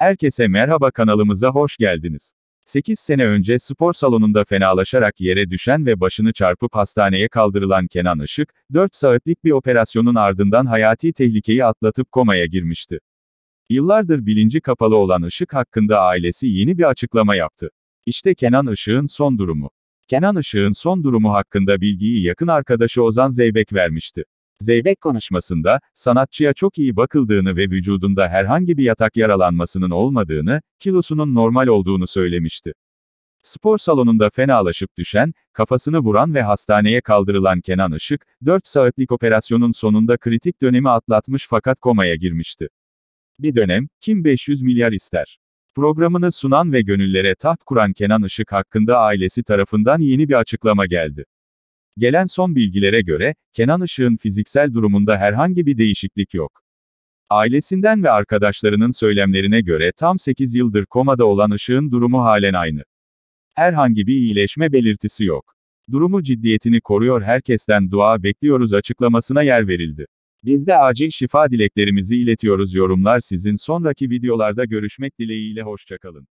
Herkese merhaba kanalımıza hoş geldiniz. 8 sene önce spor salonunda fenalaşarak yere düşen ve başını çarpıp hastaneye kaldırılan Kenan Işık, 4 saatlik bir operasyonun ardından hayati tehlikeyi atlatıp komaya girmişti. Yıllardır bilinci kapalı olan Işık hakkında ailesi yeni bir açıklama yaptı. İşte Kenan Işık'ın son durumu. Kenan Işık'ın son durumu hakkında bilgiyi yakın arkadaşı Ozan Zeybek vermişti. Zeybek konuşmasında, sanatçıya çok iyi bakıldığını ve vücudunda herhangi bir yatak yaralanmasının olmadığını, kilosunun normal olduğunu söylemişti. Spor salonunda fenalaşıp düşen, kafasını vuran ve hastaneye kaldırılan Kenan Işık, 4 saatlik operasyonun sonunda kritik dönemi atlatmış fakat komaya girmişti. Bir dönem, kim 500 milyar ister? Programını sunan ve gönüllere taht kuran Kenan Işık hakkında ailesi tarafından yeni bir açıklama geldi. Gelen son bilgilere göre, Kenan Işık'ın fiziksel durumunda herhangi bir değişiklik yok. Ailesinden ve arkadaşlarının söylemlerine göre tam 8 yıldır komada olan Işık'ın durumu halen aynı. Herhangi bir iyileşme belirtisi yok. Durumu ciddiyetini koruyor herkesten dua bekliyoruz açıklamasına yer verildi. Biz de acil şifa dileklerimizi iletiyoruz yorumlar sizin sonraki videolarda görüşmek dileğiyle hoşçakalın.